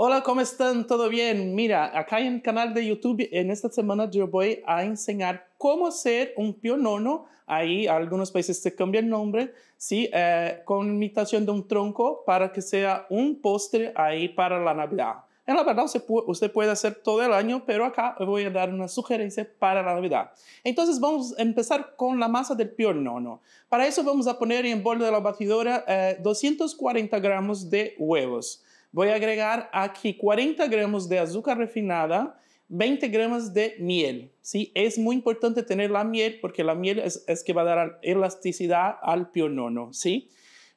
Hola, ¿cómo están? ¿Todo bien? Mira, acá en el canal de YouTube, en esta semana yo voy a enseñar cómo hacer un nono. Ahí algunos países se cambian el nombre, ¿sí? Eh, con imitación de un tronco para que sea un postre ahí para la Navidad. En la verdad, usted puede hacer todo el año, pero acá voy a dar una sugerencia para la Navidad. Entonces, vamos a empezar con la masa del nono. Para eso, vamos a poner en el borde de la batidora 240 eh, gramos de huevos voy a agregar aquí 40 gramos de azúcar refinada, 20 gramos de miel. ¿sí? Es muy importante tener la miel porque la miel es, que va a dar elasticidad al pionono. ¿sí?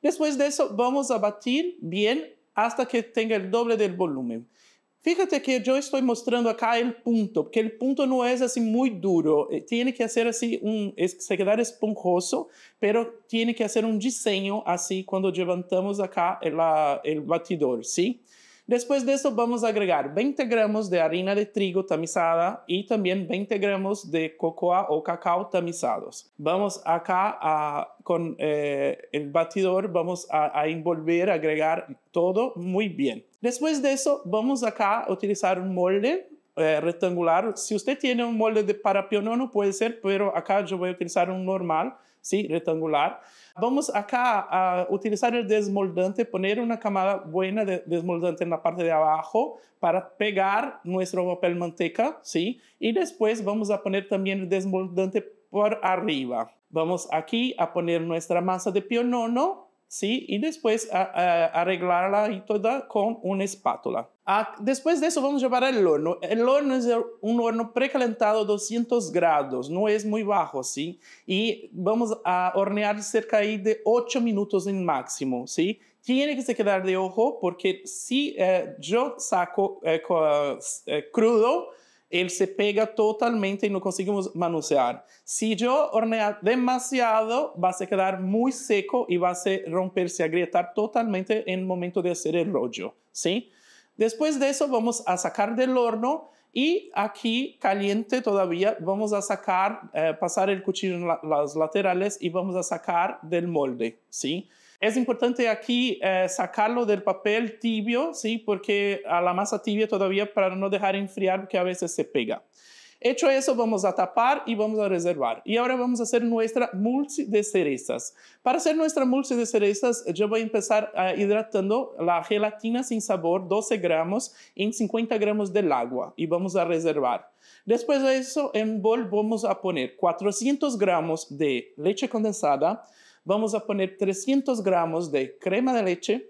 Después de eso vamos a batir bien hasta que tenga el doble del volumen. Fíjate que yo estoy mostrando acá el punto, porque el punto no es así muy duro, eh, tiene que hacer así, un, se quedar esponjoso, pero tiene que hacer un diseño así cuando levantamos acá el, batidor, ¿sí? Después de eso vamos a agregar 20 gramos de harina de trigo tamizada y también 20 gramos de cocoa o cacao tamizados. Vamos acá con eh, el batidor, vamos a envolver, agregar todo muy bien. Después de eso, vamos acá a utilizar un molde eh, rectangular. Si usted tiene un molde de para pionono, puede ser, pero acá yo voy a utilizar un normal, ¿sí? Rectangular. Vamos acá a utilizar el desmoldante, poner una camada buena de desmoldante en la parte de abajo para pegar nuestro papel manteca, ¿sí? Y después vamos a poner también el desmoldante por arriba. Vamos aquí a poner nuestra masa de pionono ¿sí? Y después a, arreglarla y toda con una espátula. después de eso vamos a llevar el horno. El horno es un horno precalentado a 200 grados, no es muy bajo, ¿sí? Y vamos a hornear cerca de 8 minutos en máximo, ¿sí? Tiene que se quedar de ojo porque si eh, yo saco eh, eh, crudo, él se pega totalmente y no conseguimos manusear. Si yo hornea demasiado, va a quedar muy seco y va a romperse, agrietar totalmente en el momento de hacer el rollo, ¿sí? Después de eso vamos a sacar del horno y aquí caliente todavía vamos a sacar, eh, pasar el cuchillo en las laterales y vamos a sacar del molde, ¿sí? sí es importante aquí eh, sacarlo del papel tibio, ¿sí? porque a la masa tibia todavía para no dejar enfriar, que a veces se pega. Hecho eso, vamos a tapar y vamos a reservar. Y ahora vamos a hacer nuestra multi de cerezas. Para hacer nuestra multi de cerezas, yo voy a empezar eh, hidratando la gelatina sin sabor, 12 gramos, en 50 gramos del agua. Y vamos a reservar. Después de eso, en bol vamos a poner 400 gramos de leche condensada, vamos a poner 300 gramos de crema de leche,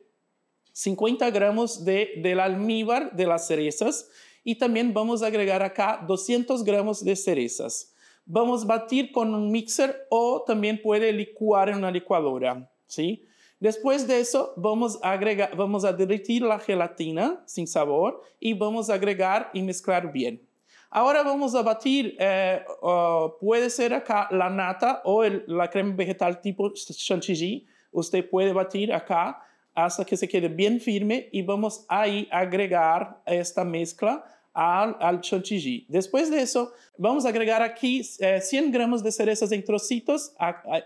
50 gramos de, del almíbar de las cerezas y también vamos a agregar acá 200 gramos de cerezas. Vamos a batir con un mixer o también puede licuar en una licuadora, ¿sí? Después de eso, vamos a, agregar, vamos a derretir la gelatina sin sabor y vamos a agregar y mezclar bien. Ahora vamos a batir, eh, puede ser acá la nata o la crema vegetal tipo chantilly. Usted puede batir acá hasta que se quede bien firme y vamos a agregar esta mezcla al, al chantilly. Después de eso, vamos a agregar aquí 100 eh, gramos de cerezas en trocitos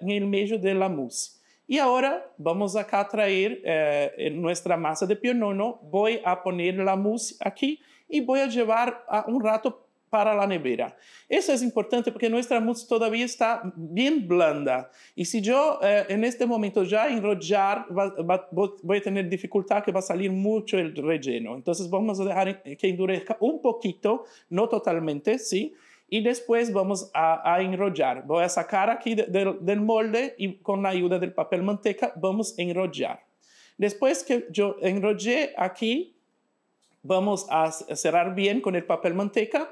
en el medio de la mousse. Y ahora vamos acá a traer eh, nuestra masa de pionono. Voy a poner la mousse aquí y voy a llevar a un rato para la nevera. Eso es importante porque nuestra mousse todavía está bien blanda. Y si yo eh, en este momento ya enrollar, voy a tener dificultad que va a salir mucho el relleno. Entonces vamos a dejar que endurezca un poquito, no totalmente, ¿sí? Y después vamos a, enrollar. Voy a sacar aquí del molde y con la ayuda del papel manteca vamos a enrollar. Después que yo enrollé aquí, vamos a cerrar bien con el papel manteca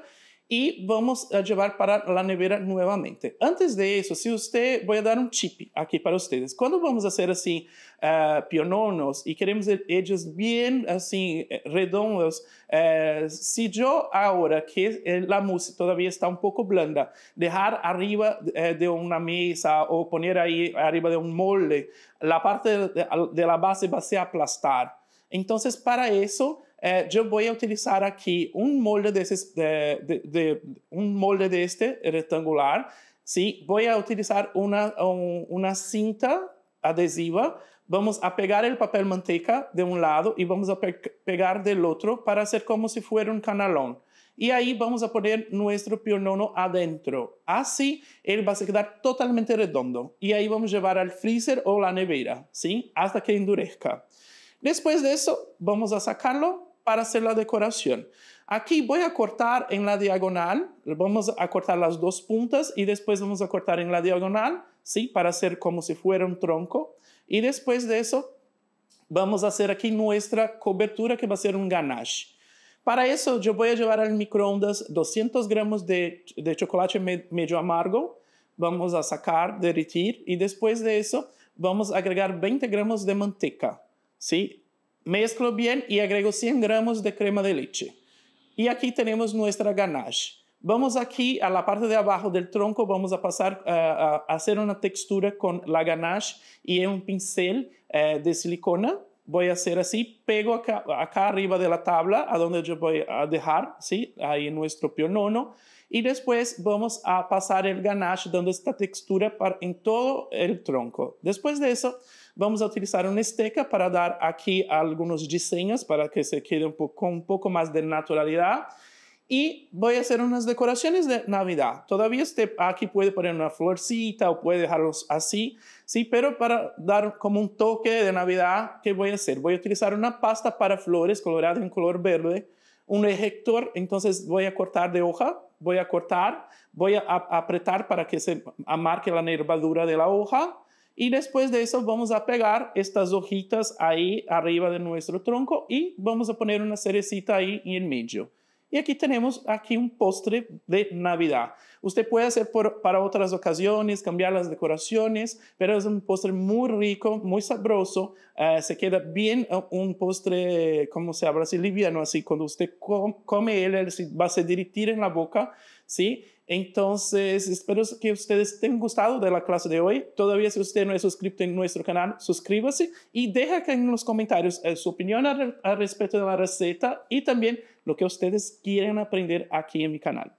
e vamos eh, levar para a nevera novamente. Antes disso, se você, vou dar um tip aqui para vocês. Quando vamos a assim uh, piononos e queremos ellos bem assim redondos, uh, si agora que a música todavía está um pouco blanda, deixar arriba de uma mesa ou poner aí arriba de um molde, a parte de, base vai se aplastar. Então, para isso Eh, yo voy a utilizar aquí un molde de, un molde de este rectangular. ¿sí? Voy a utilizar una, una cinta adhesiva. Vamos a pegar el papel manteca de un lado y vamos a pegar del otro para hacer como si fuera un canalón. Y ahí vamos a poner nuestro pionono adentro. Así él va a quedar totalmente redondo. Y ahí vamos a llevar al freezer o la nevera, ¿sí? Hasta que endurezca. Después de eso, vamos a sacarlo para hacer la decoración. Aquí voy a cortar en la diagonal, vamos a cortar las dos puntas y después vamos a cortar en la diagonal, ¿sí? Para hacer como si fuera un tronco. Y después de eso, vamos a hacer aquí nuestra cobertura que va a ser un ganache. Para eso yo voy a llevar al microondas 200 gramos de, chocolate medio amargo. Vamos a sacar, derretir y después de eso vamos a agregar 20 gramos de manteca. ¿sí? Mezclo bien y agrego 100 gramos de crema de leche. Y aquí tenemos nuestra ganache. Vamos aquí a la parte de abajo del tronco, vamos a pasar eh, a hacer una textura con la ganache y un pincel eh, de silicona. Voy a hacer así, pego acá, arriba de la tabla, a donde yo voy a dejar, ¿sí? Ahí nuestro pionono. Y después vamos a pasar el ganache dando esta textura para, en todo el tronco. Después de eso, Vamos a utilizar una esteca para dar aquí algunos diseños para que se quede un poco, con un poco más de naturalidad. Y voy a hacer unas decoraciones de Navidad. Todavía este, aquí puede poner una florcita o puede dejarlos así, sí, pero para dar como un toque de Navidad, ¿qué voy a hacer? Voy a utilizar una pasta para flores colorada en color verde, un ejector, entonces voy a cortar de hoja, voy a cortar, voy a apretar para que se marque la nervadura de la hoja y después de eso vamos a pegar estas hojitas ahí arriba de nuestro tronco y vamos a poner una cerecita ahí en medio. Y aquí tenemos aquí un postre de Navidad. Usted puede hacer para otras ocasiones, cambiar las decoraciones, pero es un postre muy rico, muy sabroso. Eh, se queda bien eh, un postre, como se habla así, liviano, así. Cuando usted come él, va a se derretir en la boca, ¿sí? Entonces, espero que ustedes tengan gustado de la clase de hoy. Todavía si usted no es suscrito en nuestro canal, suscríbase y deja en los comentarios eh, su opinión al respecto de la receta y también lo que ustedes quieren aprender aquí en mi canal.